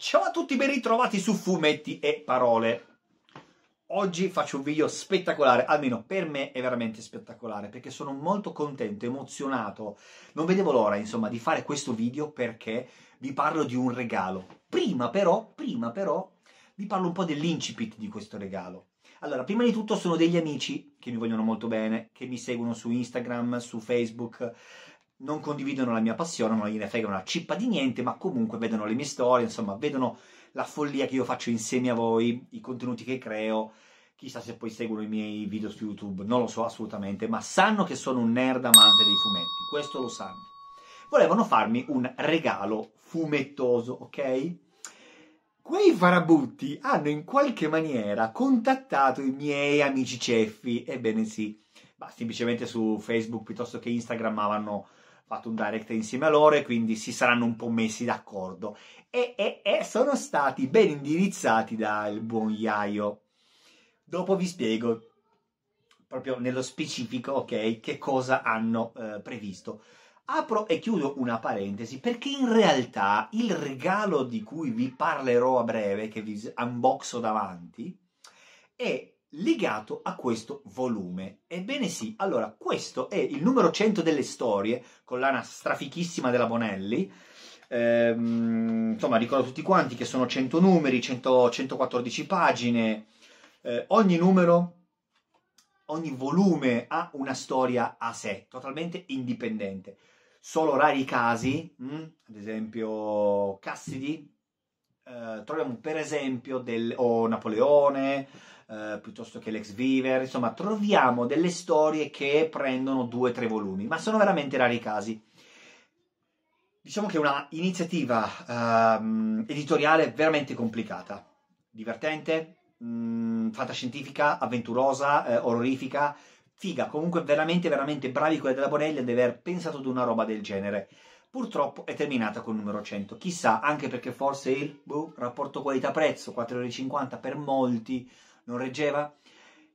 Ciao a tutti, ben ritrovati su Fumetti e Parole. Oggi faccio un video spettacolare, almeno per me è veramente spettacolare, perché sono molto contento, emozionato. Non vedevo l'ora, insomma, di fare questo video perché vi parlo di un regalo. Prima però, prima però, vi parlo un po' dell'incipit di questo regalo. Allora, prima di tutto sono degli amici che mi vogliono molto bene, che mi seguono su Instagram, su Facebook, non condividono la mia passione, non gliene frega una cippa di niente, ma comunque vedono le mie storie, insomma, vedono la follia che io faccio insieme a voi, i contenuti che creo, chissà se poi seguono i miei video su YouTube, non lo so assolutamente, ma sanno che sono un nerd amante dei fumetti, questo lo sanno. Volevano farmi un regalo fumettoso, ok? Quei farabutti hanno in qualche maniera contattato i miei amici ceffi, ebbene sì, ma semplicemente su Facebook piuttosto che Instagram avevano fatto un direct insieme a loro e quindi si saranno un po' messi d'accordo. E, e, e sono stati ben indirizzati dal buon Iaio. Dopo vi spiego proprio nello specifico, ok, che cosa hanno eh, previsto. Apro e chiudo una parentesi perché in realtà il regalo di cui vi parlerò a breve, che vi unboxo davanti, è legato a questo volume. Ebbene sì, allora questo è il numero 100 delle storie, collana strafichissima della Bonelli. Ehm, insomma, ricordo tutti quanti che sono 100 numeri, 100, 114 pagine. Eh, ogni numero, ogni volume ha una storia a sé, totalmente indipendente. Solo rari casi, mh? Mm, ad esempio Cassidy, eh, troviamo per esempio del, o Napoleone, eh, piuttosto che Lex Viver, insomma troviamo delle storie che prendono due o tre volumi, ma sono veramente rari i casi. Diciamo che è un'iniziativa iniziativa ehm, editoriale veramente complicata, divertente, mh, mm, fantascientifica, avventurosa, eh, orrorifica, figa, comunque veramente veramente bravi quelli della Bonelli ad aver pensato ad una roba del genere purtroppo è terminata con il numero 100. Chissà, anche perché forse il boh, rapporto qualità-prezzo, 4,50€ per molti, non reggeva.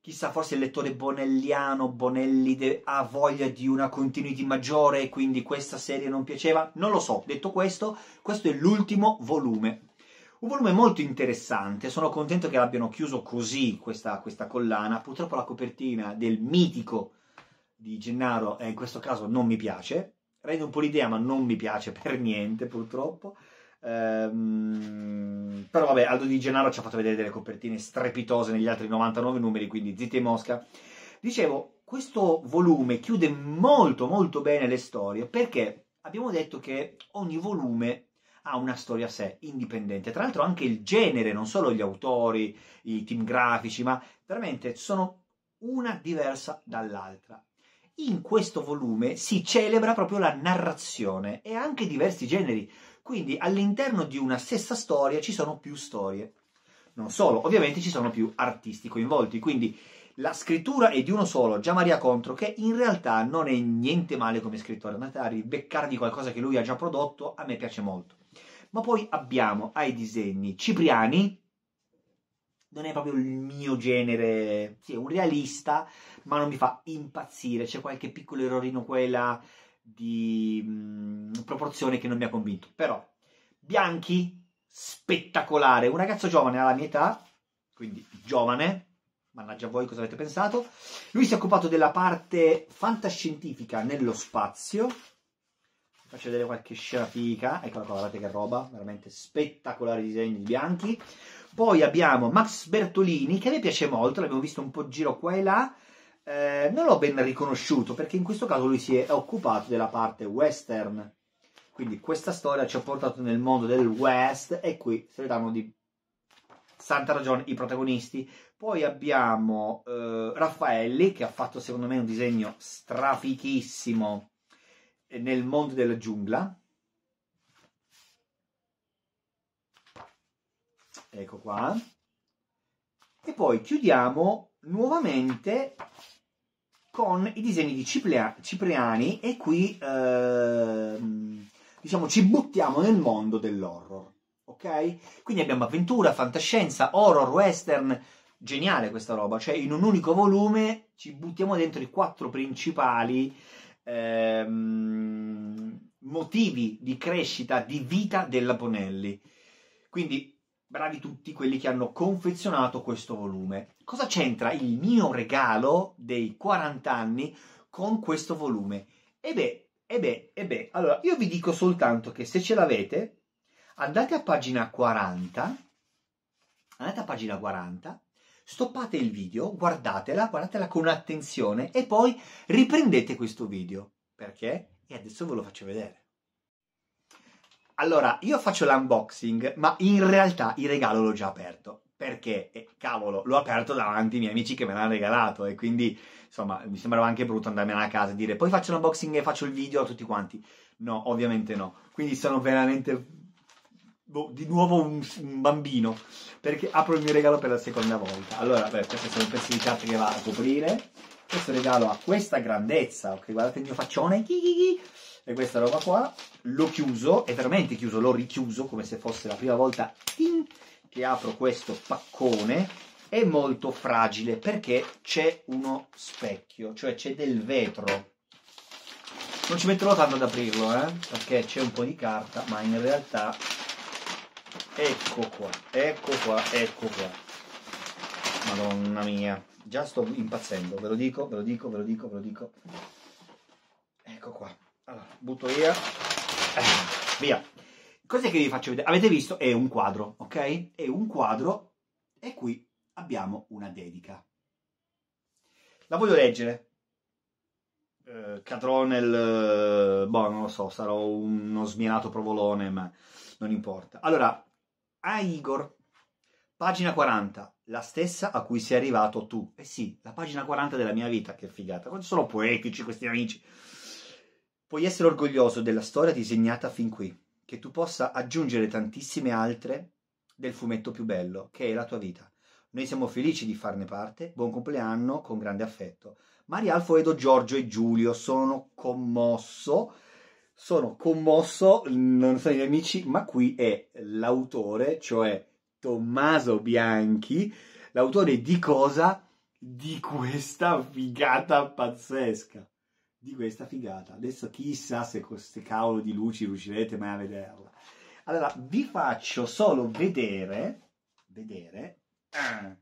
Chissà, forse il lettore bonelliano, Bonelli ha voglia di una continuity maggiore e quindi questa serie non piaceva. Non lo so. Detto questo, questo è l'ultimo volume. Un volume molto interessante, sono contento che l'abbiano chiuso così questa, questa collana. Purtroppo la copertina del mitico di Gennaro, eh, in questo caso non mi piace, rende un po' l'idea, ma non mi piace per niente, purtroppo. Ehm, però vabbè, Aldo Di Gennaro ci ha fatto vedere delle copertine strepitose negli altri 99 numeri, quindi zitti e mosca. Dicevo, questo volume chiude molto molto bene le storie perché abbiamo detto che ogni volume ha una storia a sé, indipendente. Tra l'altro anche il genere, non solo gli autori, i team grafici, ma veramente sono una diversa dall'altra. In questo volume si celebra proprio la narrazione e anche diversi generi. Quindi all'interno di una stessa storia ci sono più storie. Non solo, ovviamente ci sono più artisti coinvolti, quindi la scrittura è di uno solo, Gian Maria Contro, che in realtà non è niente male come scrittore. Andate a ribeccarvi qualcosa che lui ha già prodotto, a me piace molto. Ma poi abbiamo ai disegni Cipriani, non è proprio il mio genere, sì, è un realista, ma non mi fa impazzire, c'è qualche piccolo errorino quella. là, di mh, proporzione che non mi ha convinto. Però Bianchi, spettacolare, un ragazzo giovane alla mia età, quindi giovane, mannaggia voi cosa avete pensato. Lui si è occupato della parte fantascientifica nello spazio. faccio vedere qualche scena figa, eccola qua, guardate che roba, veramente spettacolari disegni di bianchi. Poi abbiamo Max Bertolini, che a piace molto, l'abbiamo visto un po' giro qua e là, eh, non l'ho ben riconosciuto perché in questo caso lui si è occupato della parte western. Quindi questa storia ci ha portato nel mondo del West e qui se ne danno di santa ragione i protagonisti. Poi abbiamo eh, Raffaelli che ha fatto secondo me un disegno strafichissimo nel mondo della giungla. Ecco qua. E poi chiudiamo nuovamente con i disegni di Cipriani e qui eh, diciamo ci buttiamo nel mondo dell'horror, ok? Quindi abbiamo avventura, fantascienza, horror, western, geniale questa roba, cioè in un unico volume ci buttiamo dentro i quattro principali eh, motivi di crescita, di vita della Bonelli. Quindi bravi tutti quelli che hanno confezionato questo volume. Cosa c'entra il mio regalo dei 40 anni con questo volume? E beh, e beh, e beh, allora io vi dico soltanto che se ce l'avete, andate a pagina 40, andate a pagina 40, stoppate il video, guardatela, guardatela con attenzione e poi riprendete questo video. Perché? E adesso ve lo faccio vedere. Allora, io faccio l'unboxing, ma in realtà il regalo l'ho già aperto. Perché, eh, cavolo, l'ho aperto davanti ai miei amici che me l'hanno regalato e quindi, insomma, mi sembrava anche brutto andarmene a casa e dire poi faccio l'unboxing e faccio il video a tutti quanti. No, ovviamente no. Quindi sono veramente boh, di nuovo un, un, bambino perché apro il mio regalo per la seconda volta. Allora, beh, queste sono i pezzi di carta che va a coprire. Questo regalo ha questa grandezza, ok? Guardate il mio faccione. Chi, chi, chi e questa roba qua, l'ho chiuso, è veramente chiuso, l'ho richiuso come se fosse la prima volta tin, che apro questo paccone, è molto fragile perché c'è uno specchio, cioè c'è del vetro. Non ci metterò tanto ad aprirlo, eh? perché c'è un po' di carta, ma in realtà ecco qua, ecco qua, ecco qua. Madonna mia, già sto impazzendo, ve lo dico, ve lo dico, ve lo dico, ve lo dico. Ecco qua butto via, eh, via. Cos'è che vi faccio vedere? Avete visto? È un quadro, ok? È un quadro e qui abbiamo una dedica. La voglio leggere. Eh, cadrò nel... Eh, boh, non lo so, sarò uno sminato provolone, ma non importa. Allora, a Igor, pagina 40, la stessa a cui sei arrivato tu. Eh sì, la pagina 40 della mia vita, che figata. Quanto sono poetici questi amici. Puoi essere orgoglioso della storia disegnata fin qui, che tu possa aggiungere tantissime altre del fumetto più bello, che è la tua vita. Noi siamo felici di farne parte, buon compleanno con grande affetto. Maria Alfredo, Giorgio e Giulio, sono commosso, sono commosso, non sono i amici, ma qui è l'autore, cioè Tommaso Bianchi, l'autore di cosa? Di questa figata pazzesca di questa figata. Adesso chissà se con queste cavolo di luci riuscirete mai a vederla. Allora, vi faccio solo vedere, vedere, eh,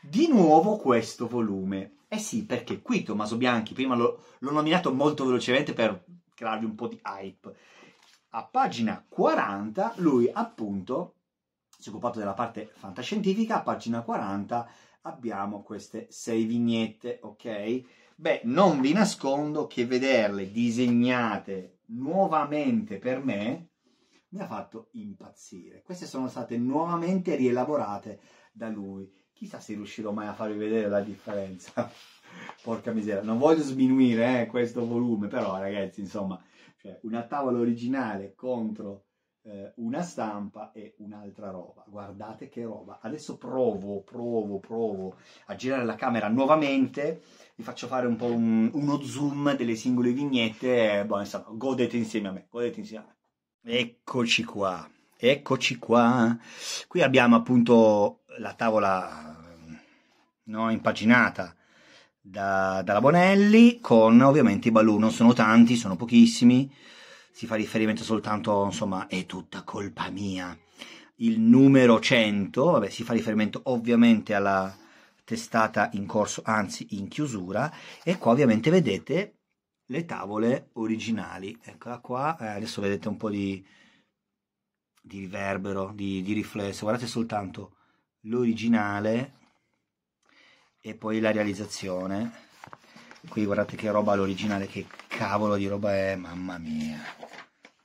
di nuovo questo volume. Eh sì, perché qui Tommaso Bianchi, prima lo, l'ho nominato molto velocemente per crearvi un po' di hype. A pagina 40 lui appunto si è occupato della parte fantascientifica, a pagina 40 abbiamo queste sei vignette, ok? Beh, non vi nascondo che vederle disegnate nuovamente per me mi ha fatto impazzire. Queste sono state nuovamente rielaborate da lui. Chissà se riuscirò mai a farvi vedere la differenza. Porca miseria, non voglio sminuire eh, questo volume, però ragazzi, insomma, cioè, una tavola originale contro eh, una stampa e un'altra roba. Guardate che roba. Adesso provo, provo, provo a girare la camera nuovamente. Vi faccio fare un po' un, uno zoom delle singole vignette. Boh, insomma, godete insieme a me, godete insieme a me. Eccoci qua, eccoci qua. Qui abbiamo appunto la tavola no, impaginata da, dalla Bonelli con ovviamente i balloon. Non sono tanti, sono pochissimi si fa riferimento soltanto, insomma, è tutta colpa mia. Il numero 100, vabbè, si fa riferimento ovviamente alla testata in corso, anzi in chiusura, e qua ovviamente vedete le tavole originali. Eccola qua, eh, adesso vedete un po' di, di riverbero, di, di riflesso, guardate soltanto l'originale e poi la realizzazione. Qui guardate che roba l'originale che cavolo di roba è, mamma mia,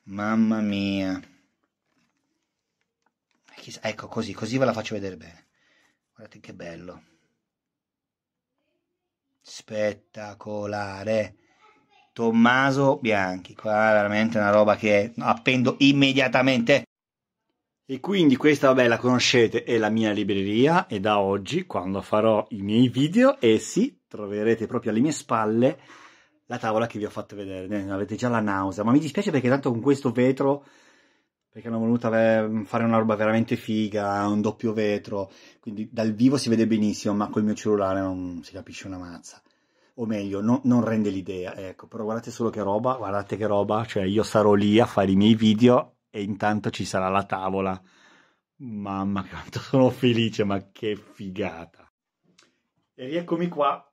mamma mia. ecco così, così ve la faccio vedere bene. Guardate che bello. Spettacolare. Tommaso Bianchi, qua è veramente una roba che appendo immediatamente. E quindi questa, vabbè, la conoscete, è la mia libreria e da oggi, quando farò i miei video, essi troverete proprio alle mie spalle la tavola che vi ho fatto vedere, ne avete già la nausea, ma mi dispiace perché tanto con questo vetro, perché hanno voluto fare una roba veramente figa, un doppio vetro, quindi dal vivo si vede benissimo, ma col mio cellulare non si capisce una mazza, o meglio, no, non rende l'idea, ecco, però guardate solo che roba, guardate che roba, cioè io sarò lì a fare i miei video e intanto ci sarà la tavola, mamma quanto sono felice, ma che figata! E rieccomi qua,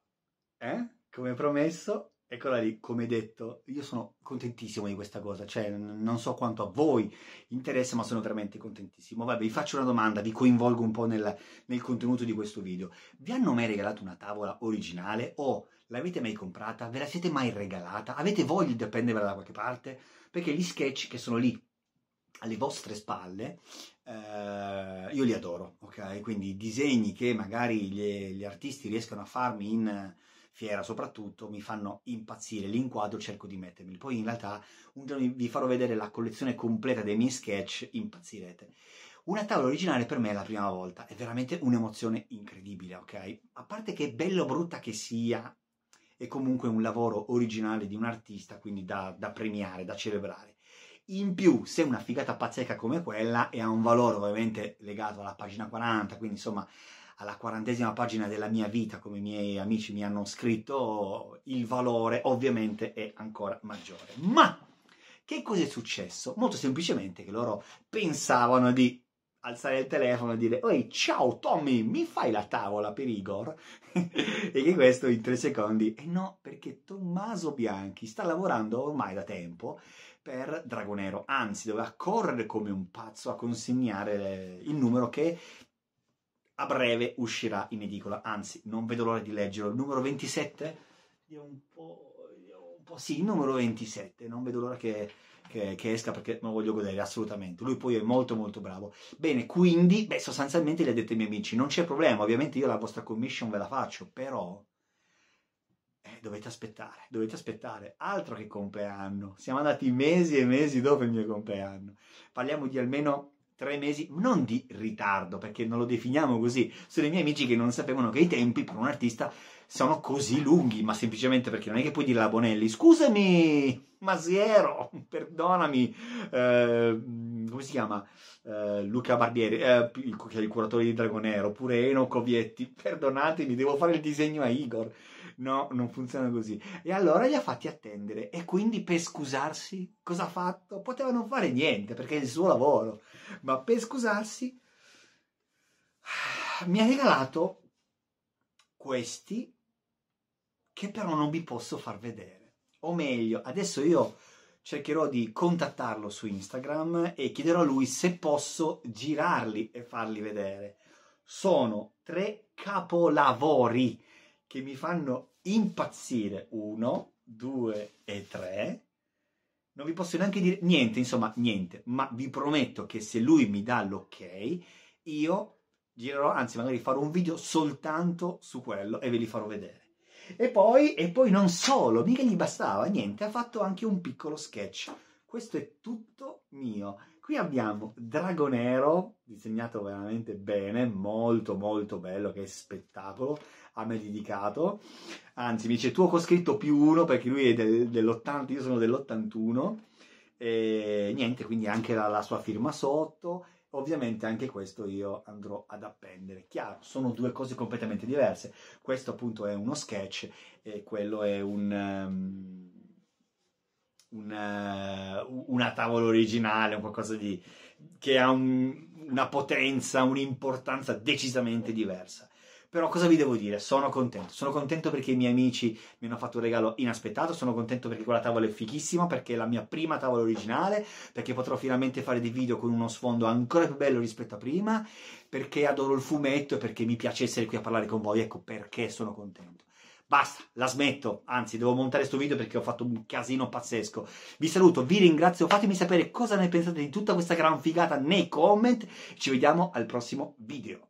eh? Come promesso, Eccola lì, come detto, io sono contentissimo di questa cosa, cioè non so quanto a voi interessa, ma sono veramente contentissimo. Vabbè, vi faccio una domanda, vi coinvolgo un po' nel, nel contenuto di questo video. Vi hanno mai regalato una tavola originale o l'avete mai comprata? Ve la siete mai regalata? Avete voglia di prenderla da qualche parte? Perché gli sketch che sono lì alle vostre spalle, eh, io li adoro, ok? Quindi i disegni che magari gli, gli artisti riescono a farmi in fiera soprattutto, mi fanno impazzire, l'inquadro, cerco di mettermi. Poi in realtà un giorno vi farò vedere la collezione completa dei miei sketch, impazzirete. Una tavola originale per me è la prima volta, è veramente un'emozione incredibile, ok? A parte che bello brutta che sia, è comunque un lavoro originale di un artista, quindi da, da premiare, da celebrare. In più, se una figata pazzesca come quella e ha un valore ovviamente legato alla pagina 40, quindi insomma alla quarantesima pagina della mia vita, come i miei amici mi hanno scritto, il valore ovviamente è ancora maggiore. Ma che cosa è successo? Molto semplicemente che loro pensavano di alzare il telefono e dire Ehi, ciao Tommy, mi fai la tavola per Igor? e che questo in tre secondi. E eh no, perché Tommaso Bianchi sta lavorando ormai da tempo per Dragonero, anzi doveva correre come un pazzo a consegnare il numero che a breve uscirà in edicola, anzi non vedo l'ora di leggerlo, il numero 27, vediamo un po', un po', sì, il numero 27, non vedo l'ora che, che, che, esca perché me lo voglio godere assolutamente, lui poi è molto molto bravo. Bene, quindi, beh, sostanzialmente le ha detto ai miei amici, non c'è problema, ovviamente io la vostra commission ve la faccio, però eh, dovete aspettare, dovete aspettare, altro che compleanno. Siamo andati mesi e mesi dopo il mio compleanno. Parliamo di almeno tre mesi, non di ritardo, perché non lo definiamo così. Sono i miei amici che non sapevano che i tempi per un artista sono così lunghi, ma semplicemente perché non è che puoi dire la Bonelli, scusami, Masiero, perdonami, eh, come si chiama? Eh, Luca Barbieri, eh, il, curatore di Dragonero, oppure Eno Covietti, perdonatemi, devo fare il disegno a Igor. No, non funziona così. E allora li ha fatti attendere. E quindi per scusarsi, cosa ha fatto? Poteva non fare niente perché è il suo lavoro, ma per scusarsi mi ha regalato questi che però non vi posso far vedere o meglio, adesso io cercherò di contattarlo su Instagram e chiederò a lui se posso girarli e farli vedere. Sono tre capolavori che mi fanno impazzire. Uno, due e tre. Non vi posso neanche dire niente, insomma, niente, ma vi prometto che se lui mi dà l'ok, io girerò, anzi magari farò un video soltanto su quello e ve li farò vedere. E poi, e poi non solo, mica gli bastava, niente, ha fatto anche un piccolo sketch. Questo è tutto mio. Qui abbiamo Dragonero, disegnato veramente bene, molto molto bello, che spettacolo, a me dedicato. Anzi, mi dice tuo coscritto più uno, perché lui è del, dell'80, io sono dell'81. E niente, quindi anche la, la sua firma sotto Ovviamente anche questo io andrò ad appendere. Chiaro, sono due cose completamente diverse. Questo appunto è uno sketch e quello è un, um, ehm, una, eh, una, tavola originale, un qualcosa di, che ha un, una potenza, un'importanza decisamente diversa. Però cosa vi devo dire? Sono contento. Sono contento perché i miei amici mi hanno fatto un regalo inaspettato, sono contento perché quella tavola è fichissima, perché è la mia prima tavola originale, perché potrò finalmente fare dei video con uno sfondo ancora più bello rispetto a prima, perché adoro il fumetto e perché mi piace essere qui a parlare con voi. Ecco perché sono contento. Basta, la smetto, anzi devo montare questo video perché ho fatto un casino pazzesco. Vi saluto, vi ringrazio, fatemi sapere cosa ne pensate di tutta questa gran figata nei comment. Ci vediamo al prossimo video.